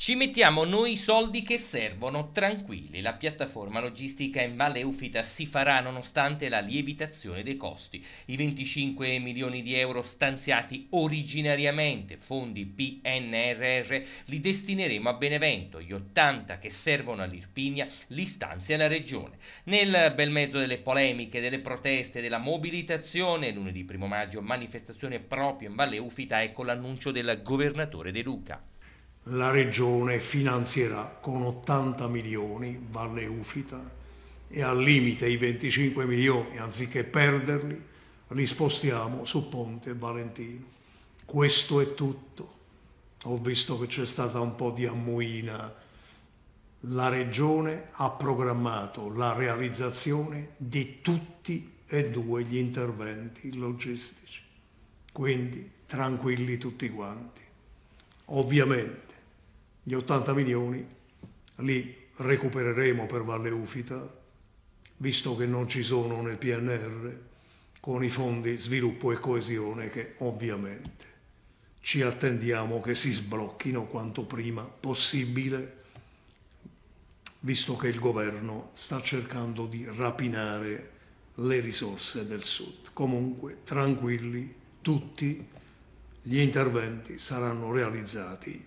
Ci mettiamo noi i soldi che servono, tranquilli. La piattaforma logistica in Valle Ufita si farà nonostante la lievitazione dei costi. I 25 milioni di euro stanziati originariamente, fondi PNRR, li destineremo a Benevento. Gli 80 che servono all'Irpinia li stanzia la Regione. Nel bel mezzo delle polemiche, delle proteste, della mobilitazione, lunedì 1 maggio manifestazione proprio in Valle Ufita, ecco l'annuncio del governatore De Luca la regione finanzierà con 80 milioni Valle Ufita e al limite i 25 milioni anziché perderli li spostiamo su Ponte Valentino. Questo è tutto. Ho visto che c'è stata un po' di ammuina. La regione ha programmato la realizzazione di tutti e due gli interventi logistici. Quindi tranquilli tutti quanti. Ovviamente gli 80 milioni li recupereremo per Valle Ufita, visto che non ci sono nel PNR, con i fondi sviluppo e coesione che ovviamente ci attendiamo che si sblocchino quanto prima possibile, visto che il governo sta cercando di rapinare le risorse del Sud. Comunque, tranquilli, tutti gli interventi saranno realizzati